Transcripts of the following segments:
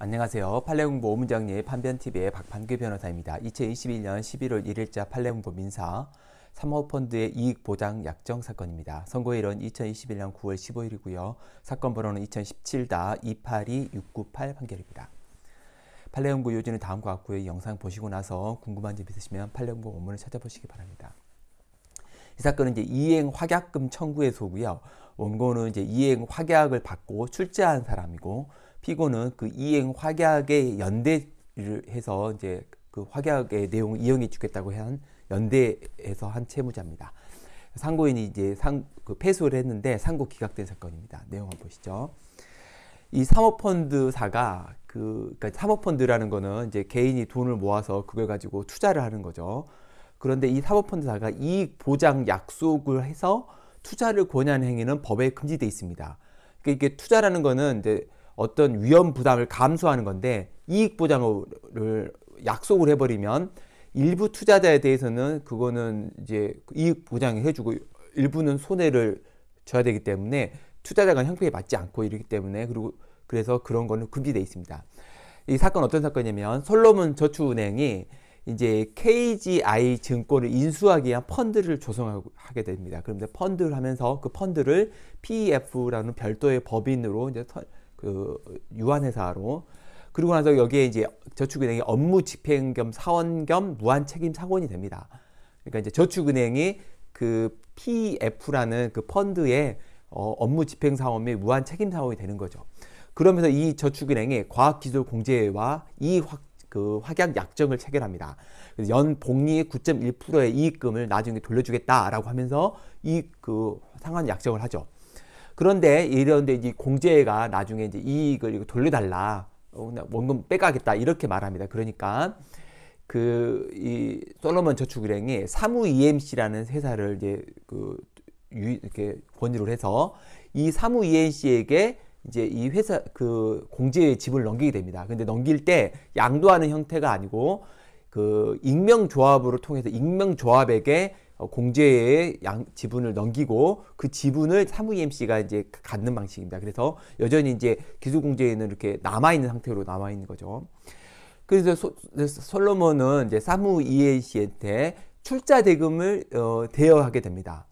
안녕하세요. 판례공보 오문정리 판변TV의 박판규 변호사입니다. 2021년 11월 1일자 판례공보 민사 사모펀드의 이익보장 약정 사건입니다. 선고일은 2021년 9월 15일이고요. 사건 번호는 2017-282-698 판결입니다. 판례공보 요지는 다음과 같고요. 영상 보시고 나서 궁금한 점 있으시면 판례공보 원문을 찾아보시기 바랍니다. 이 사건은 이제 이행 확약금 청구의 소고요. 원고는 이제 이행 확약을 받고 출제한 사람이고 피고는 그 이행 화계학의 연대를 해서 이제 그화계학의 내용을 이행해 주겠다고 한 연대에서 한 채무자입니다. 상고인이 이제 상, 그 패소를 했는데 상고 기각된 사건입니다. 내용 한번 보시죠. 이 사모펀드사가 그, 그러니까 사모펀드라는 거는 이제 개인이 돈을 모아서 그걸 가지고 투자를 하는 거죠. 그런데 이 사모펀드사가 이익 보장 약속을 해서 투자를 권유 행위는 법에 금지돼 있습니다. 그러니까 이게 투자라는 거는 이제 어떤 위험 부담을 감수하는 건데 이익 보장을 약속을 해버리면 일부 투자자에 대해서는 그거는 이제 이익 보장을 해주고 일부는 손해를 줘야 되기 때문에 투자자가 형평에 맞지 않고 이러기 때문에 그리고 그래서 그런 거는 금지돼 있습니다. 이 사건 어떤 사건이냐면 솔로몬 저축은행이 이제 KGI 증권을 인수하기 위한 펀드를 조성하게 됩니다. 그런데 펀드를 하면서 그 펀드를 PEF라는 별도의 법인으로 이제 그 유한회사로 그리고 나서 여기에 이제 저축은행이 업무 집행 겸 사원 겸 무한 책임 사원이 됩니다. 그러니까 이제 저축은행이 그 PF라는 그 펀드의 어, 업무 집행 사원 및 무한 책임 사원이 되는 거죠. 그러면서 이 저축은행이 과학기술 공제와 이 확, 그 확약 약정을 체결합니다. 그래서 연 복리의 9.1%의 이익금을 나중에 돌려주겠다라고 하면서 이 그 상환 약정을 하죠. 그런데 이런데 이제 공제가 나중에 이제 이익을 돌려달라. 어, 원금 빼가겠다. 이렇게 말합니다. 그러니까 그이 솔로몬 저축은행이 사무 EMC라는 회사를 이제 그 유, 이렇게 권유를 해서 이 사무 EMC에게 이제 이 회사 그 공제의 집을 넘기게 됩니다. 근데 넘길 때 양도하는 형태가 아니고 그 익명조합으로 통해서 익명조합에게 어, 공제의 양 지분을 넘기고 그 지분을 사무EMC가 이제 갖는 방식입니다. 그래서 여전히 이제 기술공제에는 이렇게 남아 있는 상태로 남아 있는 거죠. 그래서 소, 솔로몬은 이제 사무EMC한테 출자 대금을 어, 대여하게 됩니다.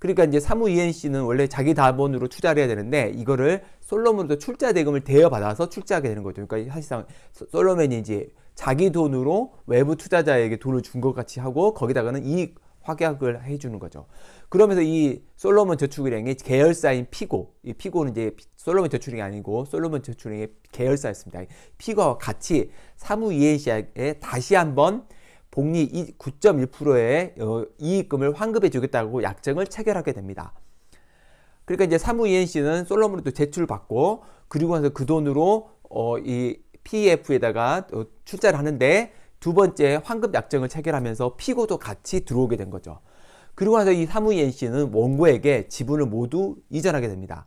그러니까 이제 사무 ENC는 원래 자기 자본으로 투자를 해야 되는데 이거를 솔로몬으로 출자 대금을 대여받아서 출자하게 되는 거죠. 그러니까 사실상 솔로몬이 이제 자기 돈으로 외부 투자자에게 돈을 준 것 같이 하고 거기다가는 이익 확약을 해주는 거죠. 그러면서 이 솔로몬 저축은행의 계열사인 피고, 이 피고는 이제 솔로몬 저축은행이 아니고 솔로몬 저축은행의 계열사였습니다. 피고와 같이 사무이행시에 다시 한번 복리 9.1%의 어, 이익금을 환급해 주겠다고 약정을 체결하게 됩니다. 그러니까 이제 사무이행시는 솔로몬으로 제출받고 그리고 나서 그 돈으로 어, 이 PF에다가 어, 출자를 하는데 두 번째 환급 약정을 체결하면서 피고도 같이 들어오게 된 거죠. 그리고 나서 이사무이 씨는 원고에게 지분을 모두 이전하게 됩니다.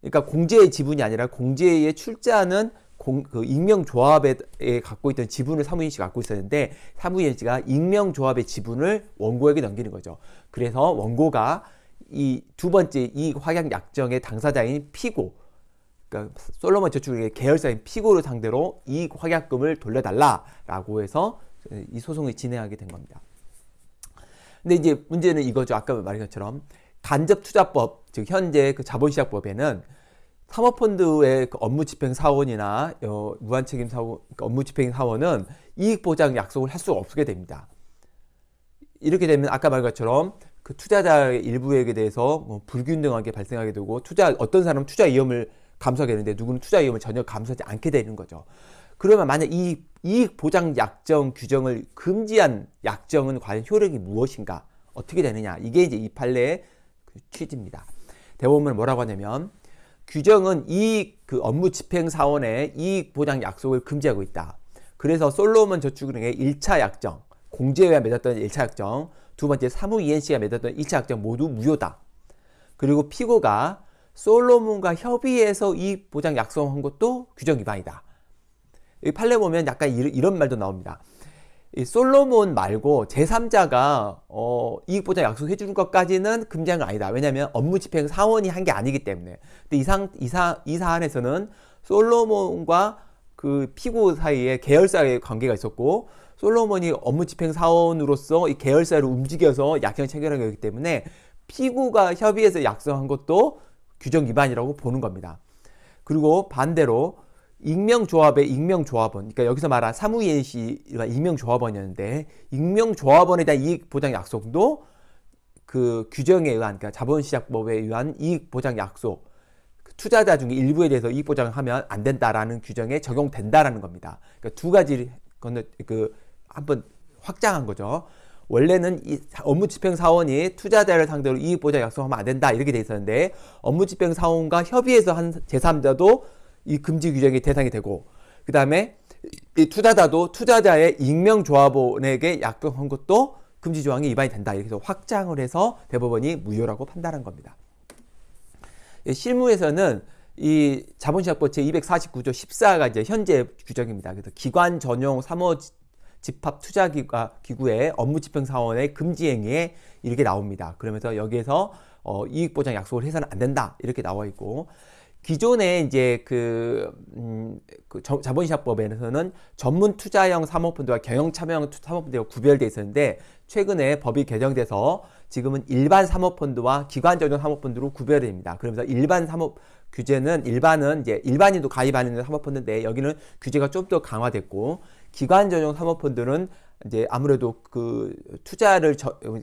그러니까 공제의 지분이 아니라 공제에 출자하는 공, 그 익명조합에 갖고 있던 지분을 사무이 씨가 갖고 있었는데 사무이 씨가 익명조합의 지분을 원고에게 넘기는 거죠. 그래서 원고가 이 두 번째 이 확약 약정의 당사자인 피고 그러니까 솔로몬 저축의 계열사인 피고를 상대로 이익 확약금을 돌려달라라고 해서 이 소송을 진행하게 된 겁니다. 근데 이제 문제는 이거죠. 아까 말한 것처럼 간접투자법, 즉 현재 그 자본시장법에는 사모펀드의 그 업무집행 사원이나 어, 무한책임 사원, 그 업무집행 사원은 이익 보장 약속을 할 수가 없게 됩니다. 이렇게 되면 아까 말한 것처럼 그 투자자의 일부에 대해서 뭐 불균등하게 발생하게 되고 투자 어떤 사람은 투자 위험을 감소하게 되는데 누구는 투자 위험을 전혀 감소하지 않게 되는 거죠. 그러면 만약 이 이익 보장 약정 규정을 금지한 약정은 과연 효력이 무엇인가? 어떻게 되느냐? 이게 이제 이 판례의 그 취지입니다. 대법원은 뭐라고 하냐면 규정은 이익 그 업무 집행 사원의 이익 보장 약속을 금지하고 있다. 그래서 솔로몬 저축은행의 1차 약정, 공제회가 맺었던 1차 약정, 두 번째 사무 ENC가 맺었던 2차 약정 모두 무효다. 그리고 피고가 솔로몬과 협의해서 이 보장 약속한 것도 규정 위반이다. 이 판례 보면 약간 이런 말도 나옵니다. 이 솔로몬 말고 제3자가 어, 이익보장 약속해 주는 것까지는 금지한 건 아니다. 왜냐하면 업무 집행 사원이 한 게 아니기 때문에. 근데 이 상, 이사, 이 사안에서는 솔로몬과 그 피고 사이에 계열사의 관계가 있었고 솔로몬이 업무 집행 사원으로서 이 계열사를 움직여서 약형을 체결한 거기 때문에 피고가 협의해서 약속한 것도 규정 위반이라고 보는 겁니다. 그리고 반대로 익명조합의 익명조합원, 그러니까 여기서 말한 사무예시가 익명조합원이었는데 익명조합원에 대한 이익보장 약속도 그 규정에 의한, 그러니까 자본시장법에 의한 이익보장 약속, 그 투자자 중에 일부에 대해서 이익 보장하면 안 된다라는 규정에 적용된다라는 겁니다. 그러니까 두 가지 건 그한번 확장한 거죠. 원래는 이 업무 집행 사원이 투자자를 상대로 이익 보장 약속하면 안 된다 이렇게 돼 있었는데 업무 집행 사원과 협의해서 한 제3자도 이 금지 규정의 대상이 되고 그 다음에 이 투자자도 투자자의 익명 조합원에게 약속한 것도 금지 조항이 위반이 된다 이렇게 해서 확장을 해서 대법원이 무효라고 판단한 겁니다. 예, 실무에서는 이 자본시장법 제249조 14가 이제 현재 규정입니다. 그래서 기관 전용 사모 집합 투자 아, 기구의 업무 집행 사원의 금지 행위에 이렇게 나옵니다. 그러면서 여기에서 어, 이익 보장 약속을 해서는 안 된다 이렇게 나와 있고 기존에 이제 그, 음, 그 자본시장법에서는 전문 투자형 사모펀드와 경영 참여형 사모펀드가 구별돼 있었는데 최근에 법이 개정돼서 지금은 일반 사모펀드와 기관 전용 사모펀드로 구별됩니다. 그러면서 일반 사모 규제는 일반은 이제 일반인도 가입하는 사모펀드인데 여기는 규제가 좀 더 강화됐고 기관 전용 사모펀드는 이제 아무래도 그 투자를 저, 어,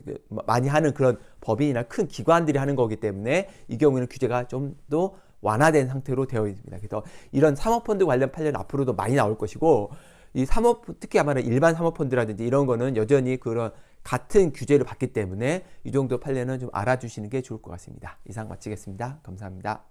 많이 하는 그런 법인이나 큰 기관들이 하는 거기 때문에 이 경우에는 규제가 좀 더 완화된 상태로 되어 있습니다. 그래서 이런 사모펀드 관련 판례는 앞으로도 많이 나올 것이고 이 사모 특히 아마 일반 사모펀드라든지 이런 거는 여전히 그런 같은 규제를 받기 때문에 이 정도 판례는 좀 알아주시는 게 좋을 것 같습니다. 이상 마치겠습니다. 감사합니다.